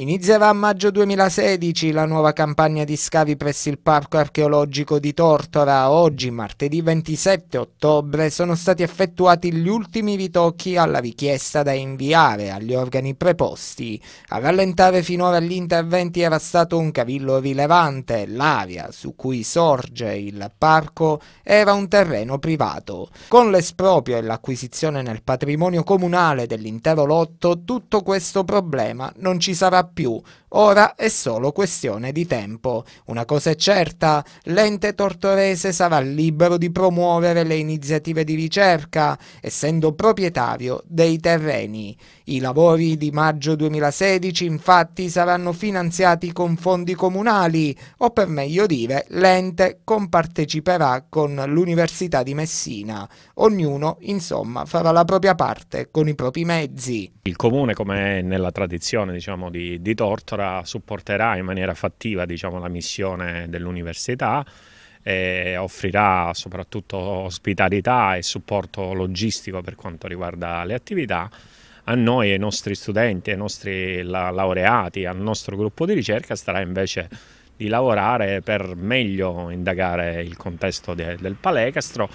Inizierà a maggio 2016 la nuova campagna di scavi presso il Parco archeologico di Tortora. Oggi, martedì 27 ottobre, sono stati effettuati gli ultimi ritocchi alla richiesta da inviare agli organi preposti. A rallentare finora gli interventi era stato un cavillo rilevante. L'area su cui sorge il parco era un terreno privato. Con l'esproprio e l'acquisizione nel patrimonio comunale dell'intero lotto, tutto questo problema non ci sarà più 表 Ora è solo questione di tempo. Una cosa è certa, l'ente tortorese sarà libero di promuovere le iniziative di ricerca, essendo proprietario dei terreni. I lavori di maggio 2016 infatti saranno finanziati con fondi comunali, o per meglio dire, l'ente comparteciperà con l'Università di Messina. Ognuno, insomma, farà la propria parte con i propri mezzi. Il comune, come nella tradizione diciamo, di, di Torto, supporterà, supporterà in maniera fattiva diciamo, la missione dell'università offrirà soprattutto ospitalità e supporto logistico per quanto riguarda le attività a noi, ai nostri studenti, ai nostri laureati, al nostro gruppo di ricerca starà invece di lavorare per meglio indagare il contesto de del Palecastro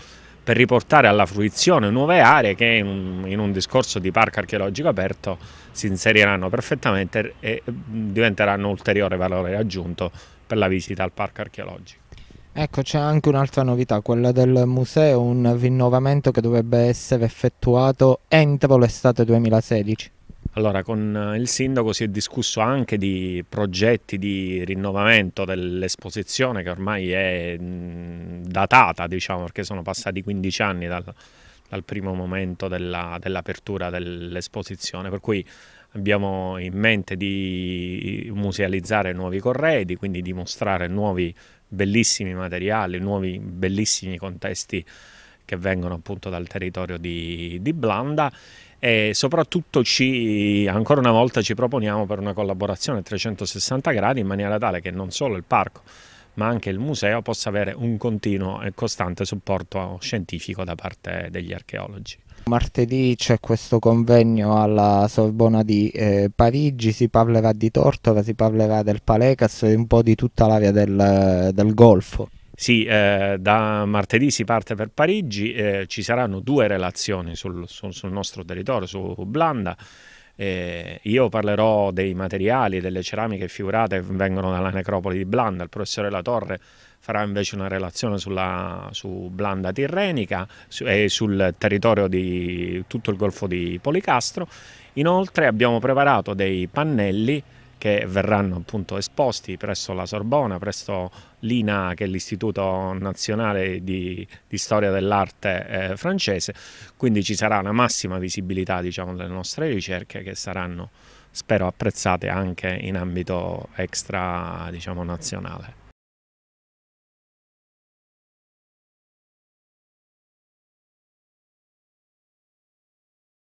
per riportare alla fruizione nuove aree che in un, in un discorso di parco archeologico aperto si inseriranno perfettamente e diventeranno ulteriore valore aggiunto per la visita al parco archeologico. Ecco, c'è anche un'altra novità, quella del museo, un rinnovamento che dovrebbe essere effettuato entro l'estate 2016. Allora, con eh, il sindaco si è discusso anche di progetti di rinnovamento dell'esposizione che ormai è mm, datata, diciamo, perché sono passati 15 anni dal, dal primo momento della, dell'apertura dell'esposizione, per cui abbiamo in mente di musealizzare nuovi corredi, quindi di mostrare nuovi bellissimi materiali, nuovi bellissimi contesti che vengono appunto dal territorio di, di Blanda e soprattutto ci, ancora una volta ci proponiamo per una collaborazione a 360 gradi in maniera tale che non solo il parco ma anche il museo possa avere un continuo e costante supporto scientifico da parte degli archeologi. Martedì c'è questo convegno alla Sorbona di eh, Parigi, si parlerà di Tortora, si parlerà del Palecas e un po' di tutta l'area del, del Golfo. Sì, eh, da martedì si parte per Parigi, eh, ci saranno due relazioni sul, sul, sul nostro territorio, su Blanda. Eh, io parlerò dei materiali, delle ceramiche figurate che vengono dalla necropoli di Blanda, il professore La Torre farà invece una relazione sulla, su Blanda Tirrenica su, e sul territorio di tutto il Golfo di Policastro. Inoltre abbiamo preparato dei pannelli che verranno appunto esposti presso la Sorbona, presso l'INA che è l'Istituto Nazionale di, di Storia dell'Arte eh, francese, quindi ci sarà una massima visibilità diciamo, delle nostre ricerche che saranno spero apprezzate anche in ambito extra diciamo, nazionale.